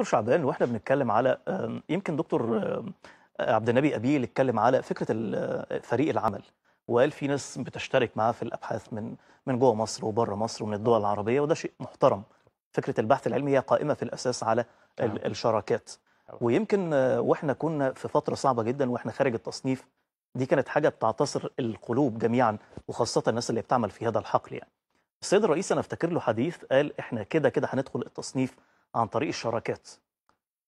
دكتور شعبان واحنا بنتكلم على يمكن دكتور عبد النبي اللي اتكلم على فكره آه، فريق العمل وقال في ناس بتشترك معاه في الابحاث من من جوه مصر وبره مصر ومن الدول العربيه وده شيء محترم فكره البحث العلمي هي قائمه في الاساس على نعم. الشراكات نعم. ويمكن آه، واحنا كنا في فتره صعبه جدا واحنا خارج التصنيف دي كانت حاجه بتعتصر القلوب جميعا وخاصه الناس اللي بتعمل في هذا الحقل يعني السيد الرئيس انا افتكر له حديث قال احنا كده كده هندخل التصنيف عن طريق الشراكات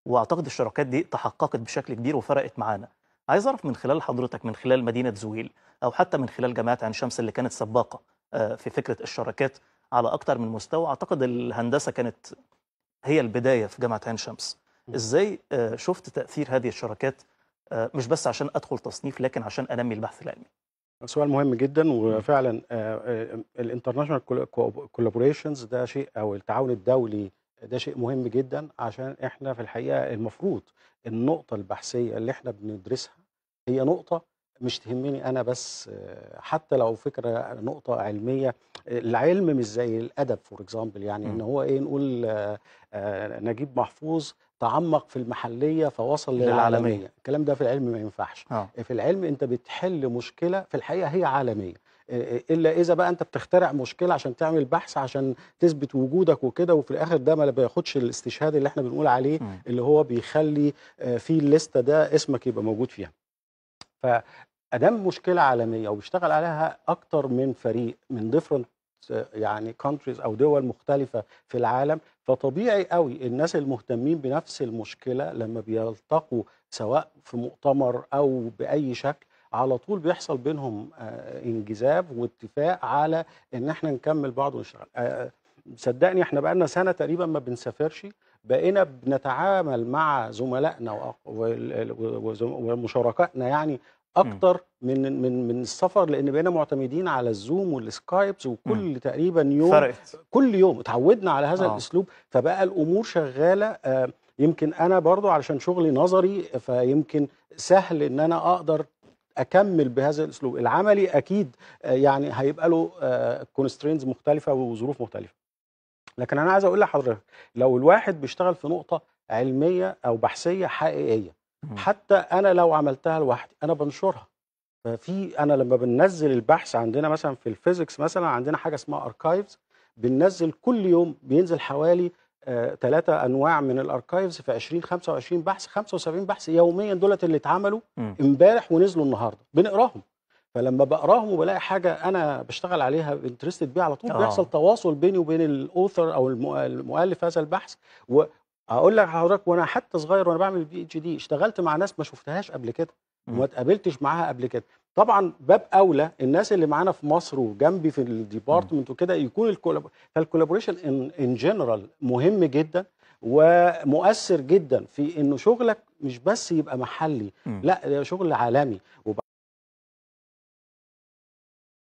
واعتقد الشراكات دي تحققت بشكل كبير وفرقت معانا عايز اعرف من خلال حضرتك من خلال مدينه زويل او حتى من خلال جامعه عين شمس اللي كانت سباقه آه، في فكره الشراكات على اكثر من مستوى اعتقد الهندسه كانت هي البدايه في جامعه عين شمس ازاي آه، شفت تاثير هذه الشراكات آه، مش بس عشان ادخل تصنيف لكن عشان انمي البحث العلمي سؤال مهم جدا وفعلا الانترناشونال كولابوريشنز ده شيء او التعاون الدولي ده شيء مهم جدا عشان احنا في الحقيقه المفروض النقطه البحثيه اللي احنا بندرسها هي نقطه مش تهمني انا بس آه، حتى لو فكره نقطه علميه آه، العلم مش زي الادب فور اكزامبل يعني ان هو ايه نقول آه، نجيب محفوظ تعمق في المحليه فوصل للعالميه الكلام ده في العلم ما ينفعش في العلم انت بتحل مشكله في الحقيقه هي عالميه آه، الا اذا بقى انت بتخترع مشكله عشان تعمل بحث عشان تثبت وجودك وكده وفي الاخر ده ما بياخدش الاستشهاد اللي احنا بنقول عليه اللي هو بيخلي آه، في الليسته ده اسمك يبقى موجود فيها فادام مشكله عالميه وبيشتغل عليها اكتر من فريق من ديفرنت آه، يعني كونتريز او دول مختلفه في العالم فطبيعي قوي الناس المهتمين بنفس المشكله لما بيلتقوا سواء في مؤتمر او باي شكل على طول بيحصل بينهم آه، انجذاب واتفاق على ان احنا نكمل بعض ونشتغل آه، آه، صدقني احنا بقالنا سنه تقريبا ما بنسافرش بقينا بنتعامل مع زملائنا ومشاركاتنا يعني اكتر من من من السفر لان بقينا معتمدين على الزوم والسكايبس وكل م. تقريبا يوم فرقت. كل يوم اتعودنا على هذا آه. الاسلوب فبقى الامور شغاله يمكن انا برضو علشان شغلي نظري فيمكن سهل ان انا اقدر اكمل بهذا الاسلوب العملي اكيد آه، يعني هيبقى له كونسترينز آه، مختلفه وظروف مختلفه لكن انا عايز اقول لحضرتك لو الواحد بيشتغل في نقطه علميه او بحثيه حقيقيه حتى انا لو عملتها لوحدي انا بنشرها ففي انا لما بنزل البحث عندنا مثلا في الفيزيكس مثلا عندنا حاجه اسمها اركايفز بننزل كل يوم بينزل حوالي ثلاثة آه، أنواع من الأركايفز في 20 25 بحث 75 بحث يوميا دولت اللي اتعملوا امبارح ونزلوا النهاردة بنقراهم فلما بقراهم وبلاقي حاجة أنا بشتغل عليها انترستد بيها على طول آه. بيحصل تواصل بيني وبين الأوثر أو المؤلف هذا البحث وأقول لك حضرتك وانا حتى صغير وانا بعمل بي اتش دي اشتغلت مع ناس ما شفتهاش قبل كده وما اتقابلتش معاها قبل كده طبعا باب اولى الناس اللي معانا في مصر وجنبي في الديبارتمنت وكده يكون الكولابوريشن فالكولابوريشن ان جنرال مهم جدا ومؤثر جدا في انه شغلك مش بس يبقى محلي لا ده شغل عالمي